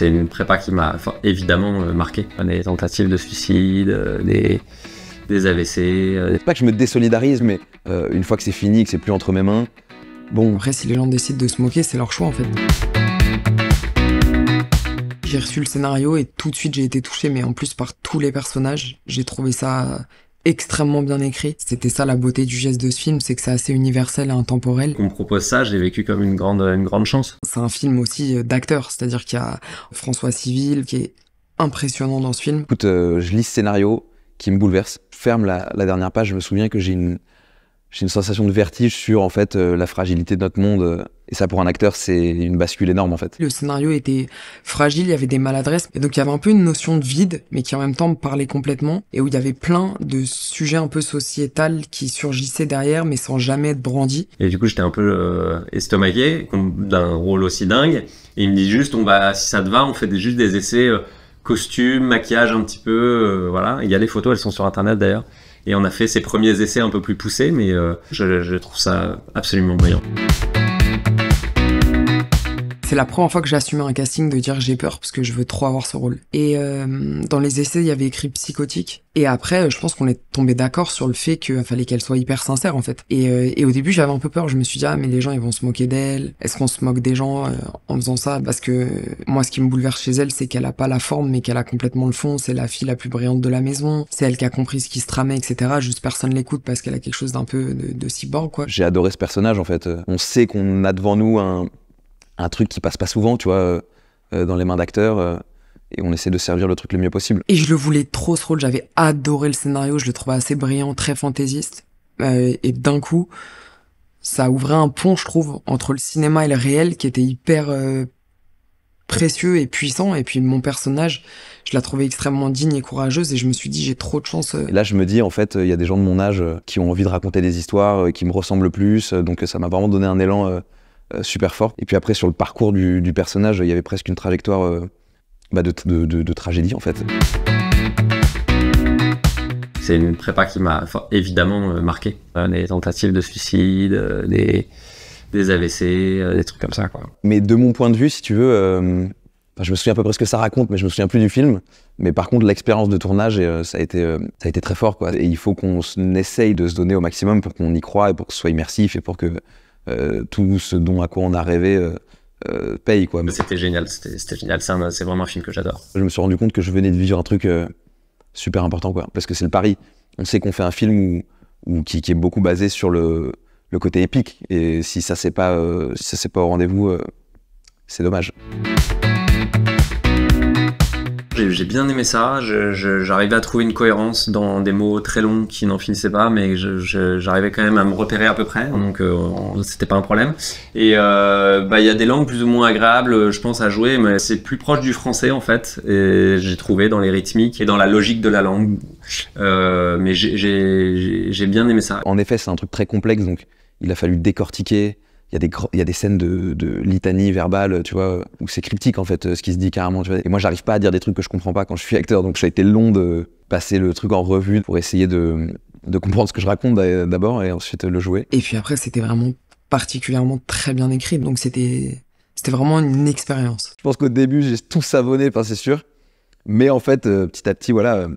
c'est une prépa qui m'a évidemment euh, marqué. Des tentatives de suicide, euh, des, des AVC. C'est euh, pas que je me désolidarise, mais une fois que c'est fini, que c'est plus entre mes mains. Bon. Après, si les gens décident de se moquer, c'est leur choix en fait. J'ai reçu le scénario et tout de suite j'ai été touché, mais en plus par tous les personnages. J'ai trouvé ça extrêmement bien écrit. C'était ça la beauté du geste de ce film, c'est que c'est assez universel et intemporel. on me propose ça, j'ai vécu comme une grande, une grande chance. C'est un film aussi euh, d'acteurs c'est-à-dire qu'il y a François Civil qui est impressionnant dans ce film. Écoute, euh, je lis ce scénario qui me bouleverse. ferme la, dernière page, je me souviens que j'ai une, une sensation de vertige sur en fait euh, la fragilité de notre monde et ça, pour un acteur, c'est une bascule énorme, en fait. Le scénario était fragile, il y avait des maladresses. Et donc, il y avait un peu une notion de vide, mais qui en même temps me parlait complètement. Et où il y avait plein de sujets un peu sociétal qui surgissaient derrière, mais sans jamais être brandis. Et du coup, j'étais un peu euh, estomaqué d'un rôle aussi dingue. Et il me dit juste, on va, bah, si ça te va, on fait juste des essais euh, costumes, maquillage un petit peu. Euh, voilà. Il y a les photos, elles sont sur Internet d'ailleurs. Et on a fait ses premiers essais un peu plus poussés, mais je trouve ça absolument brillant c'est la première fois que j'ai assumé un casting de dire j'ai peur parce que je veux trop avoir ce rôle. Et euh, dans les essais, il y avait écrit psychotique. Et après, euh, je pense qu'on est tombé d'accord sur le fait qu'il fallait qu'elle soit hyper sincère en fait. Euh, et, au début, j'avais un peu peur. Je me suis dit ah mais les gens ils vont se moquer d'elle. Est-ce qu'on se moque des gens en faisant ça Parce que moi, ce qui me bouleverse chez elle, c'est qu'elle a pas la forme, mais qu'elle a complètement le fond. C'est la fille la plus brillante de la maison. C'est elle qui a compris ce qui se tramait, etc. Juste personne l'écoute parce qu'elle a quelque chose d'un peu de, de cyborg quoi. J'ai adoré ce personnage en fait. On sait qu'on a devant nous un un truc qui passe pas souvent, tu vois, euh, euh, dans les mains d'acteurs euh, et on essaie de servir le truc le mieux possible. Et je le voulais trop ce rôle, j'avais adoré le scénario, je le trouvais assez brillant, très fantaisiste. et d'un coup, ça ouvrait un pont, je trouve, entre le cinéma et le réel qui était hyper précieux et puissant. Et puis mon personnage, je la trouvais extrêmement digne et courageuse et je me suis dit, j'ai trop de chance. là, je me dis, en fait, il y a des gens de mon âge qui ont envie de raconter des histoires, qui me ressemblent plus. Donc ça m'a vraiment donné un élan euh, super fort. Et puis après, sur le parcours du, personnage, il y avait presque une trajectoire euh, bah, de, tragédie, en fait. C'est une prépa qui m'a évidemment euh, marqué. Des tentatives de suicide, des, AVC, des trucs comme ça. Quoi. Mais de mon point de vue, si tu veux, je me souviens à peu près ce que ça raconte, mais je me souviens plus du film. Mais par contre, l'expérience de tournage, ça, a été, ça a été très fort. Quoi. Et il faut qu'on essaye de se donner au maximum pour qu'on y croit et pour que ce soit immersif et pour que euh, tout ce dont à quoi on a rêvé euh, euh, paye quoi. C'était génial, c'était génial. C'est vraiment un film que j'adore. Je me suis rendu compte que je venais de vivre un truc super important quoi, parce que c'est le pari. On sait qu'on fait un film où, qui, qui, est beaucoup basé sur le, côté épique, et si ça c'est pas ça c'est pas au rendez-vous, c'est dommage j'ai bien aimé ça. J'arrivais à trouver une cohérence dans des mots très longs qui n'en finissaient pas, mais j'arrivais quand même à me repérer à peu près, hein, donc euh, c'était pas un problème. Et euh, bah, il y a des langues plus ou moins agréables, euh, je pense, à jouer, mais c'est plus proche du français en fait, et j'ai trouvé dans les rythmiques et dans la logique de la langue. mais j'ai bien aimé ça. En effet, c'est un truc très complexe, donc il a fallu décortiquer il y a des il y a des scènes de, litanie verbale tu vois où c'est cryptique en fait euh, ce qui se dit carrément tu vois et moi j'arrive pas à dire des trucs que je comprends pas quand je suis acteur donc ça a été long de passer le truc en revue pour essayer de de comprendre ce que je raconte d'abord et ensuite euh, le jouer et puis après c'était vraiment particulièrement très bien écrit donc c'était c'était vraiment une expérience je pense qu'au début j'ai tout savonné c'est sûr mais en fait euh, petit à petit voilà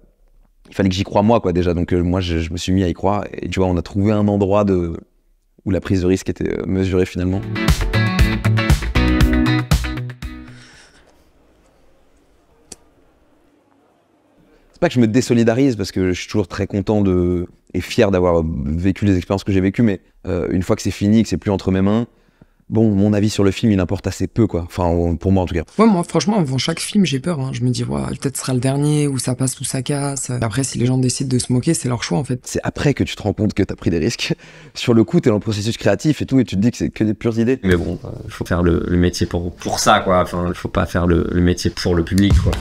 il fallait que j'y croie moi quoi déjà donc moi je, me suis mis à y croire et tu vois on a trouvé un endroit de où la prise de risque était euh, mesurée finalement. C'est pas que je me désolidarise parce que je suis toujours très content de, et fier d'avoir vécu les expériences que j'ai vécues, mais euh, une fois que c'est fini, que c'est plus entre mes mains, bon, mon avis sur le film, il importe assez peu, quoi. Enfin, pour moi, en tout cas. Ouais, moi, franchement, avant chaque film, j'ai peur. Hein. Je me dis, ouais, peut-être ce sera le dernier, ou ça passe, ou ça casse. Après, si les gens décident de se moquer, c'est leur choix, en fait. C'est après que tu te rends compte que t'as pris des risques. sur le coup, t'es dans le processus créatif et tout, et tu te dis que c'est que des pures idées. Mais bon, euh, faut faire le, métier pour, pour ça, quoi. Enfin, il faut pas faire le métier pour le public, quoi.